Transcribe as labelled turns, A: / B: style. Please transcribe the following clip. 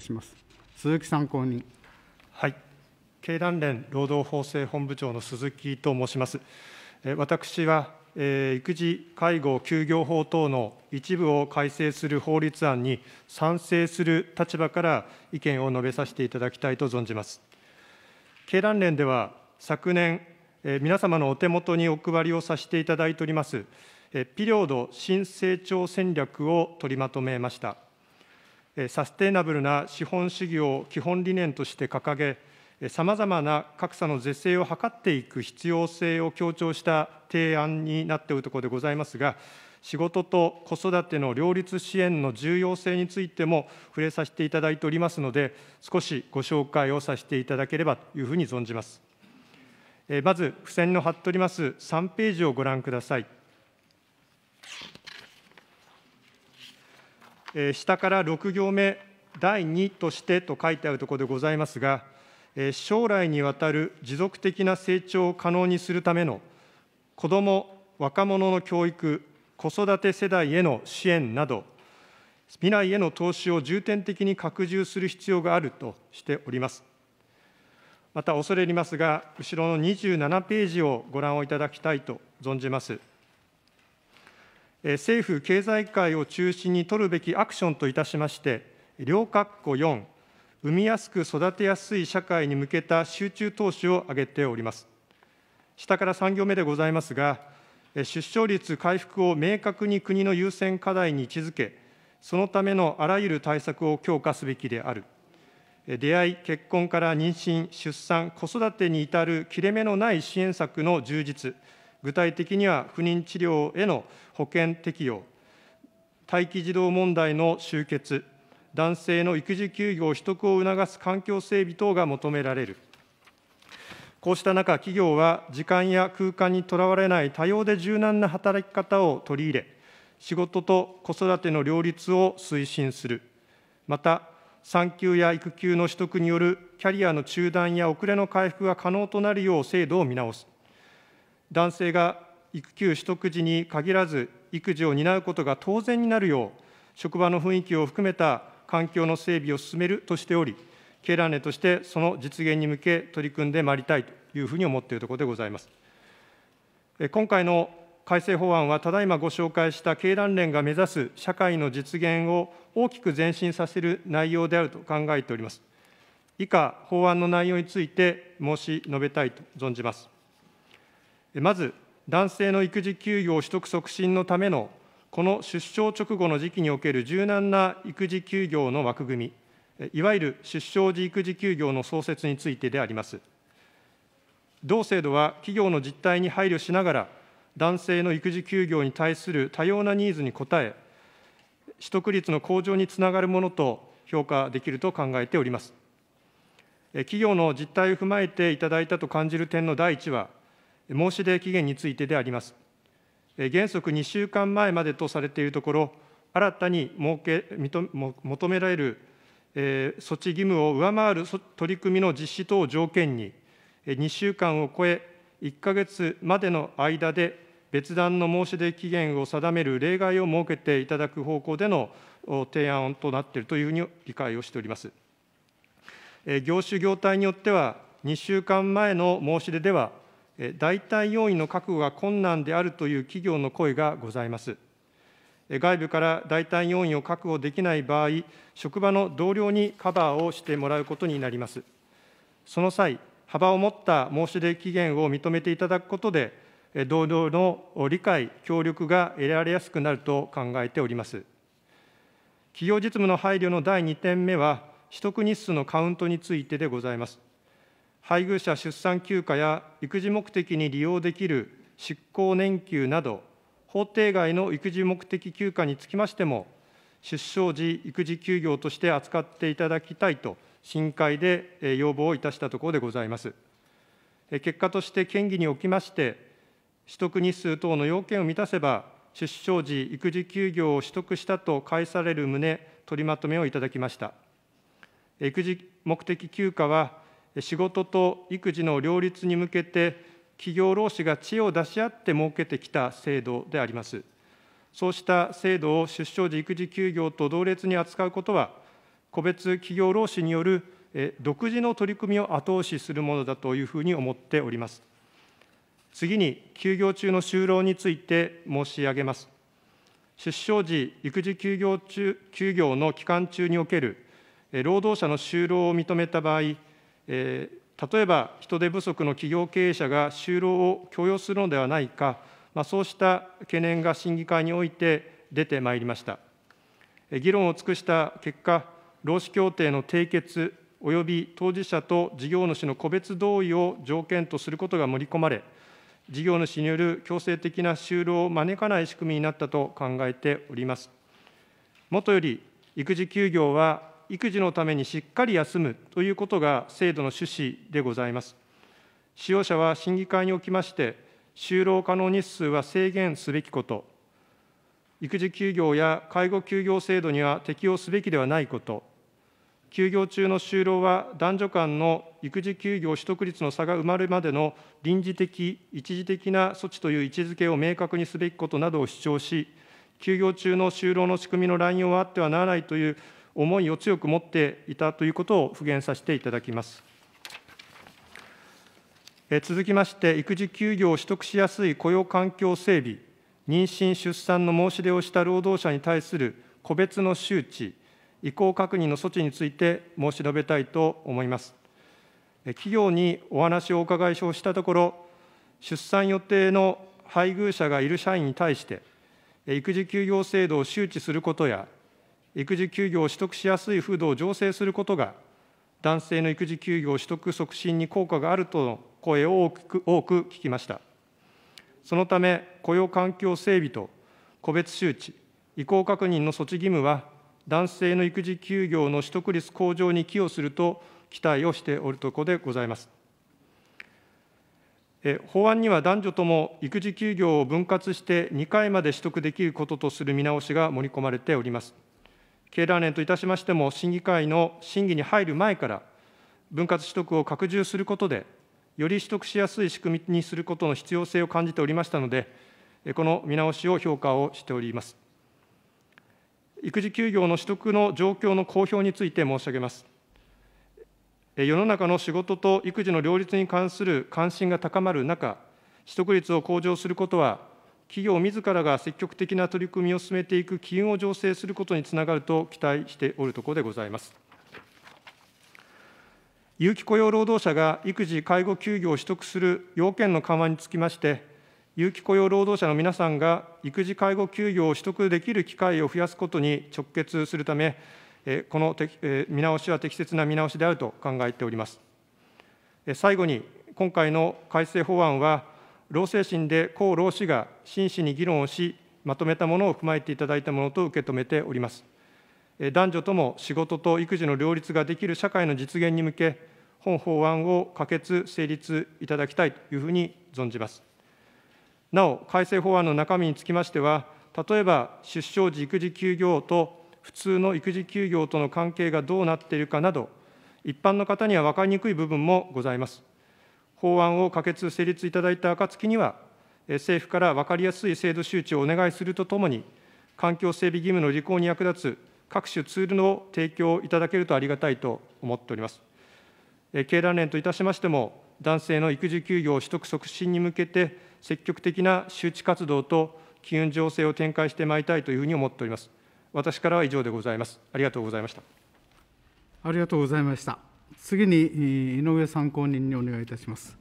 A: します鈴木参考人はい経団連労働法制本部長の鈴木と申します私は育児介護休業法等の一部を改正する法律案に賛成する立場から意見を述べさせていただきたいと存じます経団連では昨年皆様のお手元にお配りをさせていただいておりますピリオド新成長戦略を取りまとめましたサステイナブルな資本主義を基本理念として掲げ、さまざまな格差の是正を図っていく必要性を強調した提案になっているところでございますが、仕事と子育ての両立支援の重要性についても触れさせていただいておりますので、少しご紹介をさせていただければというふうに存じます。まず、付箋の貼っております3ページをご覧ください。え下から6行目、第2としてと書いてあるところでございますが、え将来にわたる持続的な成長を可能にするための子ども、若者の教育、子育て世代への支援など、未来への投資を重点的に拡充する必要があるとしております。また恐れ入りますが、後ろの27ページをご覧をいただきたいと存じます。政府経済界を中心に取るべきアクションといたしまして、両括弧4、産みやすく育てやすい社会に向けた集中投資を挙げております。下から3行目でございますが、出生率回復を明確に国の優先課題に位置づけ、そのためのあらゆる対策を強化すべきである。出会い、結婚から妊娠、出産、子育てに至る切れ目のない支援策の充実、具体的には不妊治療への保険適用、待機児童問題の終結、男性の育児休業取得を促す環境整備等が求められる。こうした中、企業は時間や空間にとらわれない多様で柔軟な働き方を取り入れ、仕事と子育ての両立を推進する、また、産休や育休の取得によるキャリアの中断や遅れの回復が可能となるよう制度を見直す、男性が育休取得時に限らず、育児を担うことが当然になるよう、職場の雰囲気を含めた環境の整備を進めるとしており、経団連としてその実現に向け、取り組んでまいりたいというふうに思っているところでございます。今回の改正法案は、ただいまご紹介した経団連が目指す社会の実現を大きく前進させる内容であると考えております。以下、法案の内容について申し述べたいと存じます。まず、男性の育児休業取得促進のための、この出生直後の時期における柔軟な育児休業の枠組み、いわゆる出生時育児休業の創設についてであります。同制度は企業の実態に配慮しながら、男性の育児休業に対する多様なニーズに応え、取得率の向上につながるものと評価できると考えております。企業の実態を踏まえていただいたと感じる点の第1は、申し出期限についてであります。原則2週間前までとされているところ、新たに設け求められる、え措置義務を上回る取り組みの実施等を条件に、2週間を超え、1か月までの間で別段の申し出期限を定める例外を設けていただく方向での提案となっているというふうに理解をしております。業種業態によっては、2週間前の申し出では、代替要員の確保が困難であるという企業の声がございます。外部から代替要員を確保できない場合、職場の同僚にカバーをしてもらうことになります。その際、幅を持った申し出期限を認めていただくことで、同僚の理解、協力が得られやすくなると考えております。企業実務の配慮の第2点目は、取得日数のカウントについてでございます。配偶者出産休暇や育児目的に利用できる執行年休など、法定外の育児目的休暇につきましても、出生時育児休業として扱っていただきたいと、審会で要望をいたしたところでございます。結果として県議におきまして、取得日数等の要件を満たせば、出生時育児休業を取得したと返される旨、取りまとめをいただきました。育児目的休暇は、仕事と育児の両立に向けて、企業労使が知恵を出し合って設けてきた制度であります。そうした制度を出生時育児休業と同列に扱うことは、個別企業労使による独自の取り組みを後押しするものだというふうに思っております。次に、休業中の就労について申し上げます。出生時育児休業中休業の期間中における労働者の就労を認めた場合、えー、例えば人手不足の企業経営者が就労を強要するのではないか、まあ、そうした懸念が審議会において出てまいりました。議論を尽くした結果、労使協定の締結および当事者と事業主の個別同意を条件とすることが盛り込まれ、事業主による強制的な就労を招かない仕組みになったと考えております。もとより、育児休業は育児のためにしっかり休むということが制度の趣旨でございます。使用者は審議会におきまして、就労可能日数は制限すべきこと、育児休業や介護休業制度には適用すべきではないこと、休業中の就労は男女間の育児休業取得率の差が埋まるまでの臨時的、一時的な措置という位置づけを明確にすべきことなどを主張し、休業中の就労の仕組みの乱用はあってはならないという思いを強く持っていたということを復元させていただきます。続きまして、育児休業を取得しやすい雇用環境整備、妊娠・出産の申し出をした労働者に対する個別の周知、意向確認の措置について申し述べたいと思います。企業にお話をお伺いをしたところ、出産予定の配偶者がいる社員に対して、育児休業制度を周知することや、育児休業を取得しやすい風土を醸成することが、男性の育児休業取得促進に効果があるとの声を多く聞きました。そのため、雇用環境整備と個別周知、意向確認の措置義務は、男性の育児休業の取得率向上に寄与すると期待をしておるところでございます。法案には男女とも育児休業を分割して2回まで取得できることとする見直しが盛り込まれております。経団連といたしましても、審議会の審議に入る前から、分割取得を拡充することで、より取得しやすい仕組みにすることの必要性を感じておりましたので、この見直しを評価をしております。育児休業の取得の状況の公表について申し上げます。世の中の仕事と育児の両立に関する関心が高まる中、取得率を向上することは、企業自らが積極的な取り組みを進めていく機運を醸成することにつながると期待しておるところでございます。有期雇用労働者が育児・介護休業を取得する要件の緩和につきまして、有期雇用労働者の皆さんが育児・介護休業を取得できる機会を増やすことに直結するため、この見直しは適切な見直しであると考えております。最後に、今回の改正法案は、老精神で公労使が真摯に議論をし、まとめたものを踏まえていただいたものと受け止めております。男女とも仕事と育児の両立ができる社会の実現に向け、本法案を可決・成立いただきたいというふうに存じます。なお、改正法案の中身につきましては、例えば出生時育児休業と普通の育児休業との関係がどうなっているかなど、一般の方には分かりにくい部分もございます。法案を可決・成立いただいた暁には、政府から分かりやすい制度周知をお願いするとともに、環境整備義務の履行に役立つ各種ツールの提供をいただけるとありがたいと思っております。経団連といたしましても、男性の育児休業取得促進に向けて、積極的な周知活動と機運醸成を展開してまいりたいというふうに思っております。私からは以上でございます。ありがとうございました。ありがとうございました。次に井上参考人にお願いいたします。